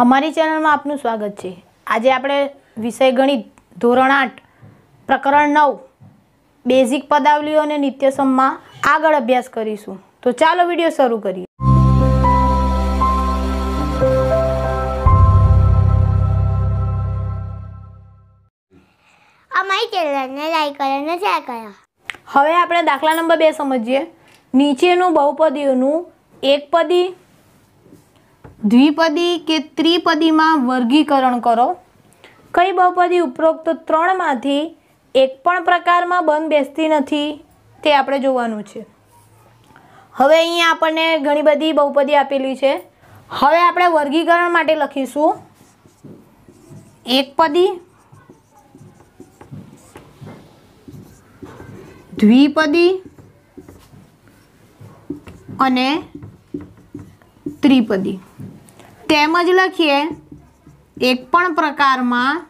અમારી ચેનલમાં આપનું સ્વાગત છે આજે આપણે વિષય ગણિત ધોરણ આઠ પ્રકરણ નવ બેઝિક પદાવલીઓ અને નિત્યસમમાં આગળ અભ્યાસ કરીશું તો ચાલો વિડીયો શરૂ કરીએ અમારી ચેનલને લાઈક કરો અને શેર કરો હવે આપણે દાખલા નંબર બે સમજીએ નીચેનું બહુપદીઓનું એકપદી દ્વિપદી કે ત્રિપદીમાં વર્ગીકરણ કરો કઈ બહુપદી ઉપરોક્ત ત્રણમાંથી એક પણ પ્રકારમાં બંધ બેસતી નથી તે આપણે જોવાનું છે હવે અહીંયા આપણને ઘણી બધી બહુપદી આપેલી છે હવે આપણે વર્ગીકરણ માટે લખીશું એકપદી દ્વિપદી અને ત્રિપદી તેમજ લખીએ એક પણ પ્રકારમાં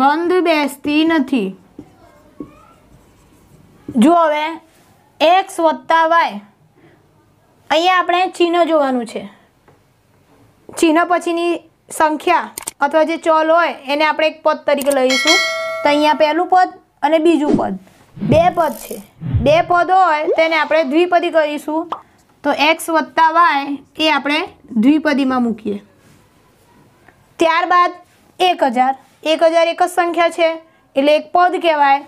બંધ બેસતી નથી જો હવે એક્સ વત્તા વાય અહીંયા આપણે ચિહ્ન જોવાનું છે ચિહ્ન પછીની સંખ્યા અથવા જે ચલ હોય એને આપણે એક પદ તરીકે લઈશું તો અહીંયા પહેલું પદ અને બીજું પદ બે પદ છે બે પદ હોય તેને આપણે દ્વિપદી કહીશું તો એક્સ વત્તા વાય એ આપણે દ્વિપદીમાં મૂકીએ ત્યારબાદ એક હજાર એક હજાર એક જ સંખ્યા છે એટલે એક પદ કહેવાય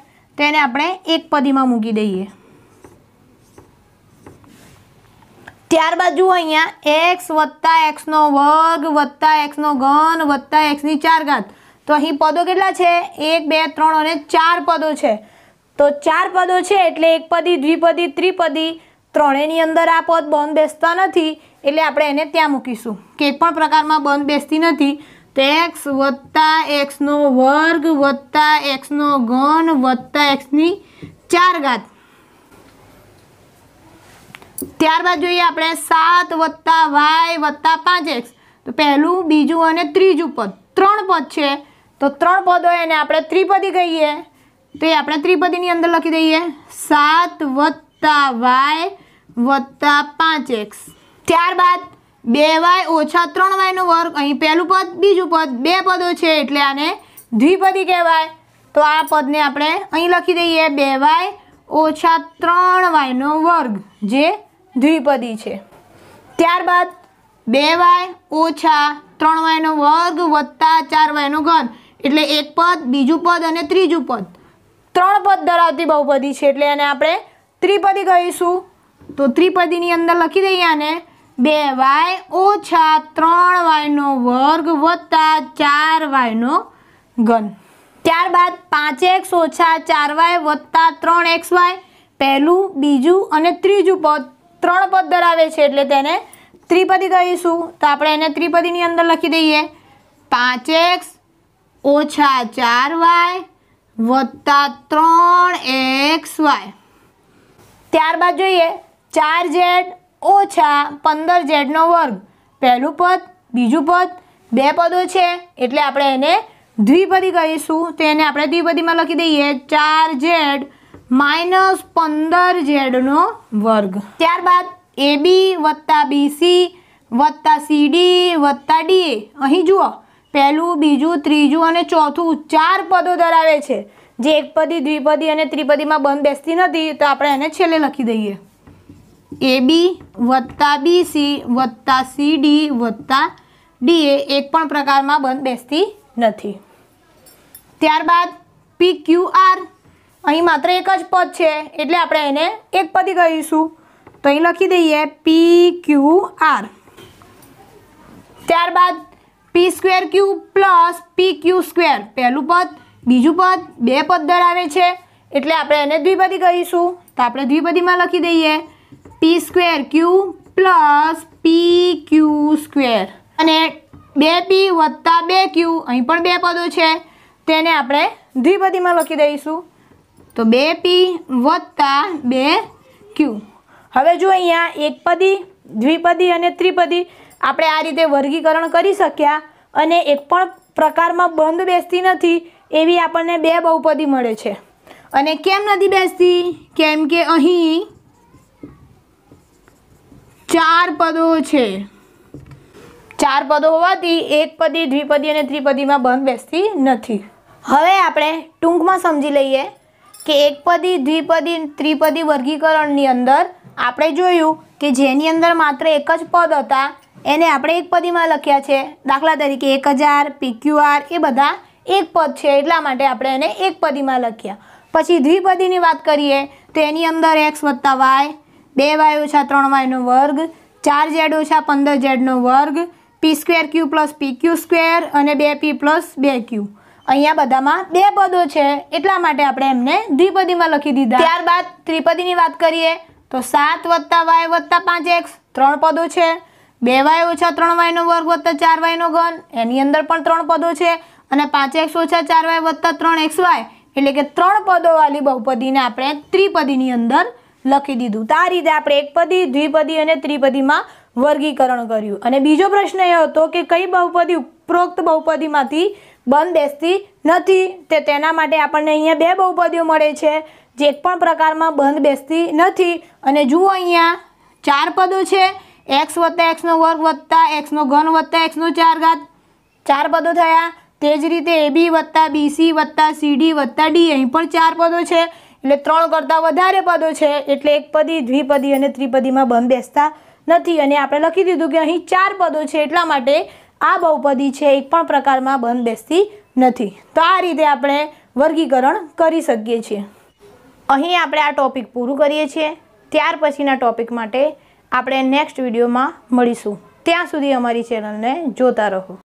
તેને આપણે એક પદીમાં મૂકી દઈએ ત્યારબાદ જુઓ અહીંયા એક્સ વત્તા એક્સનો વર્ગ વત્તા એક્સનો ઘન વત્તા એક્સની ચાર ઘાત તો અહીં પદો કેટલા છે એક બે ત્રણ અને ચાર પદો છે તો ચાર પદો છે એટલે એક પદી દ્વિપદી ત્રિપદી ત્રણેયની અંદર આ પદ બંધ બેસતા નથી એટલે આપણે એને ત્યાં મૂકીશું કે પણ પ્રકારમાં બંધ બેસતી નથી તો એક્સ વત્તા એક્સનો વર્ગ વત્તા એક્સનો ઘન વત્તા એક્સની ચાર ઘાત ત્યારબાદ જોઈએ આપણે સાત વત્તા વાય વત્તા પાંચ એક્સ તો પહેલું બીજું અને ત્રીજું પદ ત્રણ પદ છે તો ત્રણ પદ હોય એને આપણે ત્રિપદી કહીએ તો એ આપણે ત્રિપદીની અંદર લખી દઈએ સાત વત્તા વાય વત્તા પાંચ એક્સ ત્યારબાદ બે વાય ઓછા ત્રણ વાયનું વર્ગ અહીં પહેલું પદ બીજું પદ બે પદો છે એટલે આને દ્વિપદી કહેવાય તો આ પદને આપણે અહીં લખી દઈએ બે વાય ઓછા ત્રણ વાયનો વર્ગ જે દ્વિપદી છે ત્યારબાદ બે વાય ઓછા ત્રણ વાયનો વર્ગ વત્તા ચાર વાયનો ઘન એટલે એક પદ બીજું પદ અને ત્રીજું પદ ત્રણ પદ ધરાવતી બહુપદી છે એટલે એને આપણે ત્રિપદી કહીશું તો ત્રિપદીની અંદર લખી દઈએ ને બે વાય ઓછા ત્રણ વાયનો વર્ગ વત્તા ચાર વાયનો ઘન ત્યારબાદ પાંચ એક્સ ઓછા ચાર વાય વત્તા ત્રણ એક્સ વાય પહેલું બીજું અને ત્રીજું પદ ત્રણ પદ ધરાવે છે એટલે તેને ત્રિપદી કહીશું તો આપણે એને ત્રિપદીની અંદર લખી દઈએ પાંચ એક્સ ઓછા ચાર વાય વત્તા ત્રણ એક્સ વાય ત્યારબાદ જોઈએ ચાર ઝેડ ઓછા પંદર ઝેડનો વર્ગ પહેલું પદ બીજું પદ બે પદો છે એટલે આપણે એને દ્વિપદી કહીશું તો એને આપણે દ્વિપદીમાં લખી દઈએ ચાર ઝેડ માઇનસ પંદર ઝેડનો વર્ગ ત્યારબાદ એ બી વત્તા બીસી વત્તા સીડી વત્તા ડીએ અહીં જુઓ પહેલું બીજું ત્રીજું અને ચોથું ચાર પદો ધરાવે છે જે એકપદી દ્વિપદી અને ત્રિપદીમાં બંધ બેસતી નથી તો આપણે એને છેલ્લે લખી દઈએ એ બી વત્તા બી સી વત્તા સી ડી વત્તા ડી એ એક પણ પ્રકારમાં બંધ બેસતી નથી ત્યારબાદ પી ક્યુ આર અહીં માત્ર એક જ પદ છે એટલે આપણે એને એક પદી કહીશું તો અહીં લખી દઈએ પી ક્યુ આર ત્યારબાદ P square Q plus P Q square પહેલું પદ બીજું પદ બે પદ ધરાવે છે એટલે આપણે એને દ્વિપદી કહીશું તો આપણે દ્વિપદીમાં લખી દઈએ P square Q plus P Q square અને બે પી વત્તા બે ક્યુ અહીં પણ બે પદો છે તેને આપણે દ્વિપદીમાં લખી દઈશું તો બે પી વત્તા બે ક્યુ હવે જો અહીંયા એકપદી દ્વિપદી અને ત્રિપદી આપણે આ રીતે વર્ગીકરણ કરી શક્યા અને એક પણ પ્રકારમાં બંધ બેસતી નથી એવી આપણને બે બહુપદી મળે છે અને કેમ નથી બેસતી કેમ કે અહીં ચાર પદો છે ચાર પદો હોવાથી એક પદી દ્વિપદી અને ત્રિપદીમાં બંધ બેસતી નથી હવે આપણે ટૂંકમાં સમજી લઈએ કે એકપદી દ્વિપદી ત્રિપદી વર્ગીકરણની અંદર આપણે જોયું કે જેની અંદર માત્ર એક જ પદ હતા એને આપણે એકપદીમાં લખ્યા છે દાખલા તરીકે એક હજાર પીક્યુઆર એ બધા એક પદ છે એટલા માટે આપણે એને એકપદીમાં લખ્યા પછી દ્વિપદીની વાત કરીએ તો એની અંદર એક્સ વત્તા વાય બે વાય ઓછા ત્રણ વાયનો વર્ગ ચાર ઝેડ ઓછા પંદર જેડનો વર્ગ P square Q plus P Q square અને બે પી પ્લસ બે ક્યુ અહીંયા બધામાં બે પદો છે એટલા માટે આપણે એમને દ્વિપદીમાં લખી દીધા ત્યારબાદ ત્રિપદીની વાત કરીએ તો સાત વત્તા વાય વત્તા પાંચ એક્સ ત્રણ પદો છે બે વાય ઓછા ત્રણ વાયનો વર્ગ વત્તા ચાર વાયનો ઘન એની અંદર પણ ત્રણ પદો છે અને પાંચ એક્સ ઓછા ચાર વાય વત્તા ત્રણ એક્સ વાય એટલે કે ત્રણ પદોવાળી બહુપદીને આપણે ત્રિપદીની અંદર લખી દીધું તો આ રીતે આપણે એકપદી દ્વિપદી અને ત્રિપદીમાં વર્ગીકરણ કર્યું અને બીજો પ્રશ્ન એ હતો કે કઈ બહુપદી ઉપરોક્ત બહુપદીમાંથી બંધ બેસતી નથી તે તેના માટે આપણને અહીંયા બે બહુપદીઓ મળે છે જે એક પણ પ્રકારમાં બંધ બેસતી નથી અને જુઓ અહીંયા ચાર પદો છે એક્સ વત્તા એક્સનો વર્ગ વત્તા એક્સનો ઘન વત્તા એક્સનો ચાર ઘાત ચાર પદો થયા તે જ રીતે એબી વત્તા બીસી વત્તા સીડી વત્તા ડી અહીં પણ ચાર પદો છે એટલે ત્રણ કરતાં વધારે પદો છે એટલે એકપદી દ્વિપદી અને ત્રિપદીમાં બંધ બેસતા નથી અને આપણે લખી દીધું કે અહીં ચાર પદો છે એટલા માટે આ બહુપદી છે એક પણ પ્રકારમાં બંધ બેસતી નથી તો આ રીતે આપણે વર્ગીકરણ કરી શકીએ છીએ અહીં આપણે આ ટોપિક પૂરું કરીએ છીએ ત્યાર પછીના ટોપિક માટે આપણે નેક્સ્ટ વિડીયોમાં મળીશું ત્યાં સુધી અમારી ચેનલને જોતા રહો